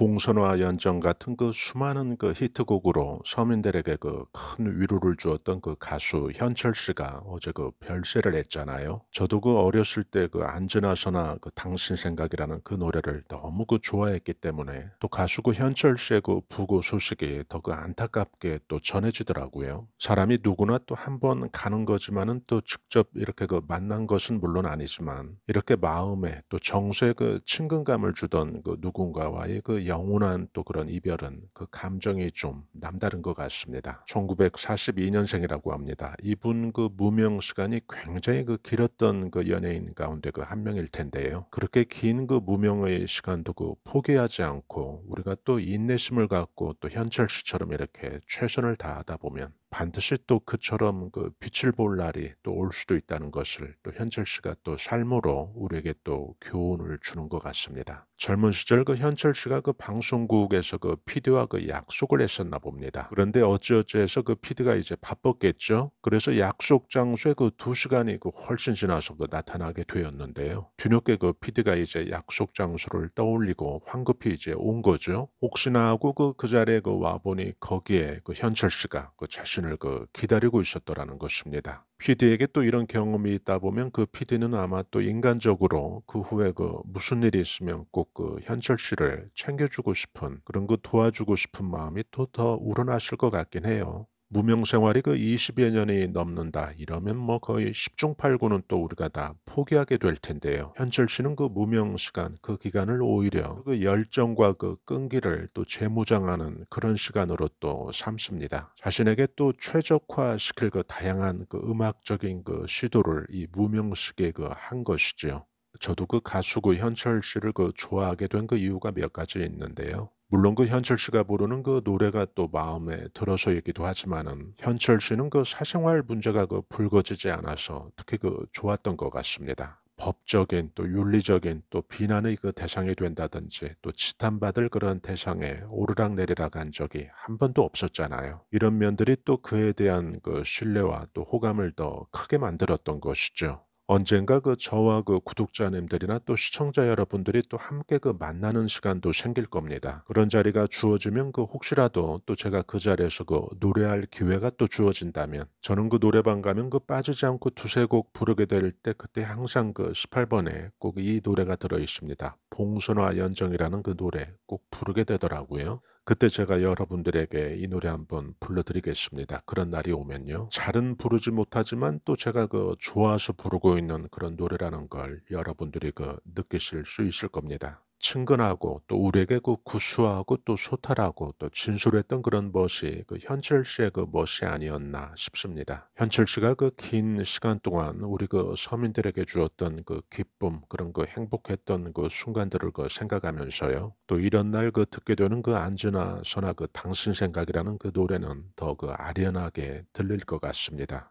봉선화 연정 같은 그 수많은 그 히트곡으로 서민들에게 그 큰 위로를 주었던 그 가수 현철 씨가 어제 그 별세를 했잖아요. 저도 그 어렸을 때 그안전하서나그 당신 생각이라는 그 노래를 너무 그 좋아했기 때문에 또 가수 그 현철 씨의 그 부고 소식이 더 그 안타깝게 또 전해지더라고요. 사람이 누구나 또 한 번 가는 거지만은 또 직접 이렇게 그 만난 것은 물론 아니지만 이렇게 마음에 또 정서에 그 친근감을 주던 그 누군가와의 그 영원한 또 그런 이별은 그 감정이 좀 남다른 것 같습니다. 1942년생이라고 합니다. 이분 그 무명 시간이 굉장히 그 길었던 그 연예인 가운데 그 한 명일 텐데요. 그렇게 긴 그 무명의 시간도 그 포기하지 않고 우리가 또 인내심을 갖고 또 현철 씨처럼 이렇게 최선을 다하다 보면 반드시 또 그처럼 그 빛을 볼 날이 또 올 수도 있다는 것을 또 현철 씨가 또 삶으로 우리에게 또 교훈을 주는 것 같습니다. 젊은 시절 그 현철 씨가 그 방송국에서 그 피디와 그 약속을 했었나 봅니다. 그런데 어찌어찌해서 그 피디가 이제 바빴겠죠. 그래서 약속 장소에 그 두 시간이 그 훨씬 지나서 그 나타나게 되었는데요. 뒤늦게 그 피디가 이제 약속 장소를 떠올리고 황급히 이제 온 거죠. 혹시나 하고 그, 그 자리에 그 와보니 거기에 그 현철 씨가 그 자신 당신을 그 기다리고 있었더라는 것입니다. PD에게 또 이런 경험이 있다 보면 그피디는 아마 또 인간적으로 그 후에 그 무슨 일이 있으면 꼭 그 현철 씨를 챙겨주고 싶은 그런 그 도와주고 싶은 마음이 또 더 우러나실 것 같긴 해요. 무명 생활이 그 20여 년이 넘는다 이러면 뭐 거의 10중 8구는 또 우리가 다 포기하게 될 텐데요. 현철 씨는 그 무명 시간 그 기간을 오히려 그 열정과 그 끈기를 또 재무장하는 그런 시간으로 또 삼습니다. 자신에게 또 최적화시킬 그 다양한 그 음악적인 그 시도를 이 무명 시기에 그 한것이죠 저도 그 가수 그 현철 씨를 그 좋아하게 된 그 이유가 몇 가지 있는데요. 물론 그 현철 씨가 부르는 그 노래가 또 마음에 들어서이기도 하지만은 현철 씨는 그 사생활 문제가 그 불거지지 않아서 특히 그 좋았던 것 같습니다. 법적인 또 윤리적인 또 비난의 그 대상이 된다든지 또 지탄받을 그런 대상에 오르락내리락 한 적이 한 번도 없었잖아요. 이런 면들이 또 그에 대한 그 신뢰와 또 호감을 더 크게 만들었던 것이죠. 언젠가 그 저와 그 구독자님들이나 또 시청자 여러분들이 또 함께 그 만나는 시간도 생길 겁니다. 그런 자리가 주어지면 그 혹시라도 또 제가 그 자리에서 그 노래할 기회가 또 주어진다면 저는 그 노래방 가면 그 빠지지 않고 두세 곡 부르게 될 때 그때 항상 그 18번에 꼭 이 노래가 들어 있습니다. 봉선화 연정이라는 그 노래 꼭 부르게 되더라고요. 그때 제가 여러분들에게 이 노래 한번 불러드리겠습니다. 그런 날이 오면요. 잘은 부르지 못하지만 또 제가 그 좋아서 부르고 있는 그런 노래라는 걸 여러분들이 그 느끼실 수 있을 겁니다. 친근하고또 우리에게 그 구수하고 또 소탈하고 또 진솔했던 그런 멋이 그 현철 씨의 그 멋이 아니었나 싶습니다. 현철 씨가 그 긴 시간 동안 우리 그 서민들에게 주었던 그 기쁨 그런 그 행복했던 그 순간들을 그 생각하면서요. 또 이런 날 그 듣게 되는 그안전나 선아 그 당신 생각이라는 그 노래는 더 그 아련하게 들릴 것 같습니다.